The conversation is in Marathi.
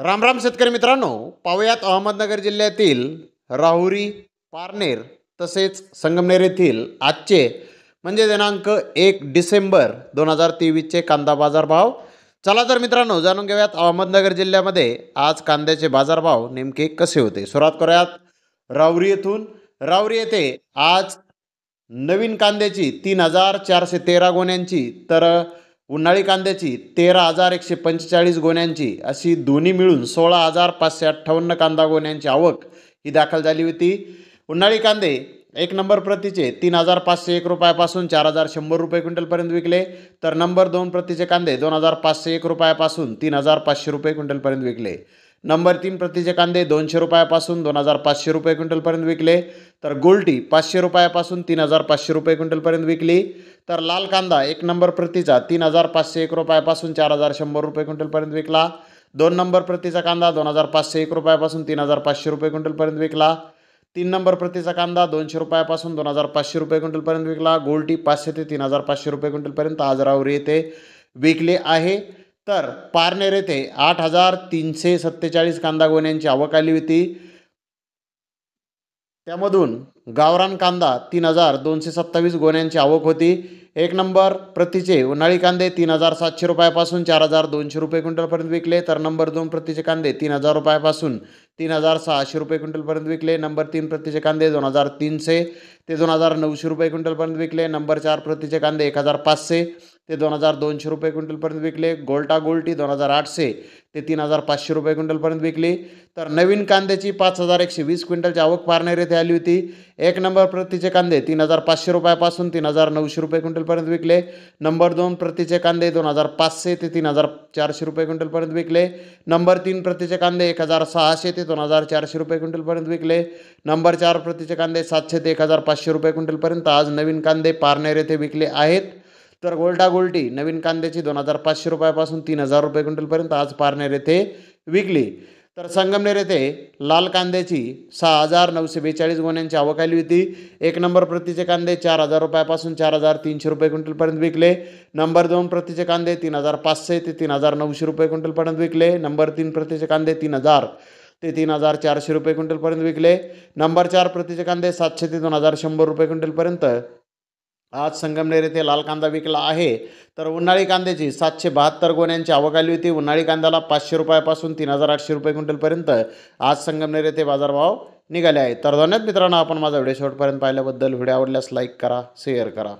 रामराम शेतकरी मित्रांनो पाहुयात अहमदनगर जिल्ह्यातील राहुरी पारनेर तसेच संगमनेर येथील आजचे म्हणजे दिनांक एक डिसेंबर दोन हजार तेवीसचे कांदा बाजारभाव चला तर मित्रांनो जाणून घेऊयात अहमदनगर जिल्ह्यामध्ये आज कांद्याचे बाजारभाव नेमके कसे होते सुरुवात करूयात राहुरी येथून राहुरी येथे आज नवीन कांद्याची तीन हजार चारशे तेरा गोण्यांची तर उन्हाळी कांद्याची तेरा हजार एकशे पंचेचाळीस गोण्यांची अशी दोन्ही मिळून सोळा हजार पाचशे अठ्ठावन्न कांदा गोण्यांची आवक ही दाखल झाली होती उन्हाळी कांदे एक नंबर प्रतीचे तीन हजार पाचशे एक रुपयापासून चार हजार शंभर रुपये क्विंटलपर्यंत विकले तर नंबर दोन प्रतीचे कांदे दोन हजार पाचशे एक रुपयापासून तीन हजार पाचशे रुपये क्विंटलपर्यंत विकले नंबर तीन प्रतीचे कांदे दोनशे रुपयापासून दोन हजार पाचशे रुपये क्विंटलपर्यंत विकले तर गोल्टी पाचशे रुपयापासून तीन हजार पाचशे रुपये क्विंटलपर्यंत विकली तर लाल कांदा एक नंबर प्रतीचा तीन हजार पाचशे एक रुपयापासून चार हजार शंभर रुपये क्विंटलपर्यंत विकला दोन नंबर प्रतीचा कांदा दोन हजार पाचशे एक रुपयापासून तीन हजार पाचशे रुपये क्विंटलपर्यंत विकला तीन नंबर प्रतीचा कांदा दोनशे रुपयापासून दोन हजार पाचशे रुपये क्विंटलपर्यंत विकला गोल्टी पाचशे ते तीन हजार पाचशे रुपये क्विंटलपर्यंत आजरावर येते विकले आहे तर पारनेर येथे आठ हजार तीनशे सत्तेचाळीस कांदा गोण्यांची आवक आली होती त्यामधून गावरान कांदा तीन हजार दोनशे सत्तावीस गोण्यांची आवक होती एक नंबर प्रतीचे उन्हाळी कांदे तीन हजार सातशे रुपयापासून चार हजार दोनशे रुपये क्विंटलपर्यंत विकले तर नंबर दोन प्रतीचे कांदे तीन हजार रुपयापासून तीन हजार सहाशे रुपये क्विंटलपर्यंत विकले नंबर तीन प्रतीचे कांदे दोन हजार तीनशे ते दोन हजार नऊशे रुपये क्विंटलपर्यंत विकले नंबर चार प्रतीचे कांदे एक हजार पाचशे ते दोन हजार दोनशे रुपये क्विंटलपर्यंत विकले गोल्टा गोल्टी दोन हजार आठशे ते तीन हजार पाचशे रुपये क्विंटलपर्यंत विकली तर नवीन कांद्याची पाच हजार एकशे वीस क्विंटलची आवक पारनेर येथे आली होती एक नंबर प्रतीचे कांदे तीन हजार पाचशे रुपयापासून तीन हजार नऊशे रुपये क्विंटलपर्यंत विकले नंबर दोन प्रतीचे कांदे दोन हजार पाचशे ते तीन हजार चारशे रुपये क्विंटलपर्यंत विकले नंबर तीन प्रतीचे कांदे एक हजार सहाशे ते दोन हजार चारशे रुपये क्विंटलपर्यंत विकले नंबर चार प्रतीचे कांदे सातशे ते एक हजार पाचशे रुपये क्विंटलपर्यंत आज नवीन कांदे पारनेर येथे विकले आहेत तर गोल्टा गोल्टी नवीन कांद्याची दोन हजार पाचशे रुपयापासून तीन हजार रुपये क्विंटलपर्यंत आज पारनेर येथे विकली तर संगमनेर येथे लाल कांद्याची सहा हजार नऊशे बेचाळीस गुन्ह्यांची आवक आली होती एक नंबर प्रतीचे कांदे चार हजार रुपयापासून चार हजार तीनशे रुपये क्विंटलपर्यंत विकले नंबर दोन प्रतीचे कांदे तीन हजार पाचशे ते तीन हजार नऊशे रुपये क्विंटलपर्यंत विकले नंबर तीन प्रतीचे कांदे तीन हजार ते तीन हजार चारशे रुपये क्विंटलपर्यंत विकले नंबर चार प्रतीचे कांदे सातशे ते दोन हजार शंभर रुपये क्विंटलपर्यंत आज संगमनेर येथे लाल कांदा विकला आहे तर उन्हाळी कांद्याची सातशे बहात्तर गोण्यांची आवक आली होती उन्हाळी कांद्याला पाचशे रुपयापासून तीन हजार आठशे रुपये क्विंटलपर्यंत आज संगमनेर येथे बाजारभाव निघाले आहेत तर धन्यवाद मित्रांनो आपण माझा व्हिडिओ शेवटपर्यंत पाहिल्याबद्दल व्हिडिओ आवडल्यास लाईक करा शेअर करा